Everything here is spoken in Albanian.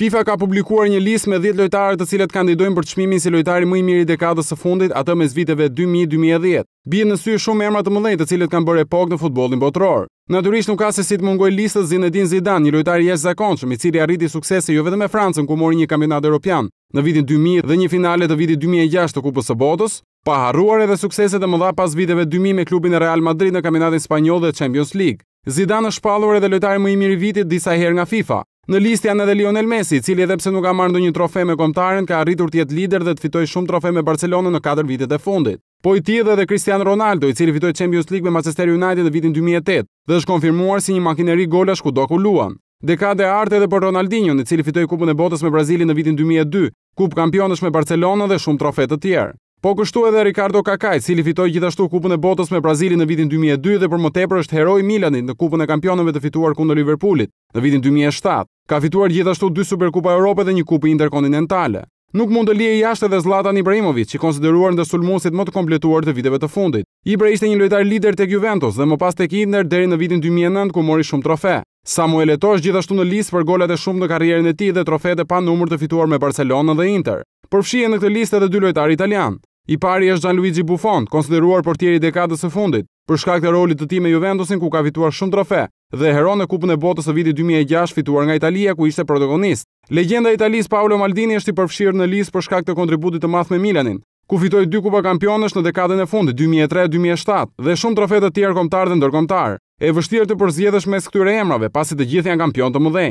FIFA ka publikuar një list me 10 lojtarët të cilët kandidojnë për të shmimin si lojtari më i miri dekadës së fundit, atë mes zviteve 2000-2010. bie në sy shumë emrat të mëdhenjë të cilët kanë bërë epok në futbolin botëror. Naturisht nuk ka se si të mungoj listës Zinedine Zidane, një lojtari jeshtë zakonshëm, i cili arriti suksese jo vetëm me Francën ku mori një kampionat europian në vitin 2000 dhe një finale të vitit 2006 të kupës së botës, pa harruar edhe sukseset e mëdha pas viteve 2000 me klubin e Real Madrid në kampionatin spanjoll dhe Champions League. Zidane është shpallur edhe lojtari më i mirë i vitit disa herë nga FIFA. Në list janë edhe Lionel Messi, i cili edhe pse nuk ka marrë ndonjë trofe me kombëtarën, ka arritur të jetë lider dhe të fitojë shumë trofe me Barcelonën në katër vitet e fundit. Po i tij edhe Cristiano Ronaldo, i cili fitoi Champions League me Manchester United në vitin 2008, dhe është konfirmuar si një makineri golash kudo ku luan. Dekade arte edhe për Ronaldinho, i cili fitoi Kupën e Botës me Brazilin në vitin 2002, Kupë kampionësh me Barcelonën dhe shumë trofe të tjerë. Po kështu edhe Ricardo Kakaj, i cili fitoi gjithashtu Kupën e Botës me Brazilin në vitin 2002 dhe për momentin është hero i Milanit në Kupën e Kampionëve të fituar kundër Liverpoolit në vitin 2007. Ka fituar gjithashtu dy Superkupa Europë dhe një kupë interkontinentale. Nuk mund të lije jashtë edhe Zlatan Ibrahimovic, që konsideruar ndër sulmuesit më të kompletuar të viteve të fundit. Ibra ishte një lojtar lider të Juventus dhe më pas të Inter deri në vitin 2009 ku mori shumë trofe. Samuel Eto'o është gjithashtu në listë për golat e shumtë në karrierën e tij dhe trofeet e numër të fituar me Barcelonën dhe Inter. Përfshihen në këtë listë edhe dy lojtarë italianë. I pari është Gianluigi Buffon, konsideruar portieri i dekadës së fundit, për shkak të rolit të tij me Juventusin ku ka fituar shumë trofe, dhe heron e kupën e botës e viti 2006 fituar nga Italia ku ishte protagonist. Legenda Italis Paolo Maldini është i përfshirë në lisë për shkak të kontributit të math me Milanin, ku fitoj dy kupa kampionës në dekadën e fundit, 2003-2007, dhe shumë trofetet tjerë komtar dhe ndërkomtar, e vështirë të përzjedhësh mes këtyre emrave, pasi të gjithë janë kampion të mëdhej.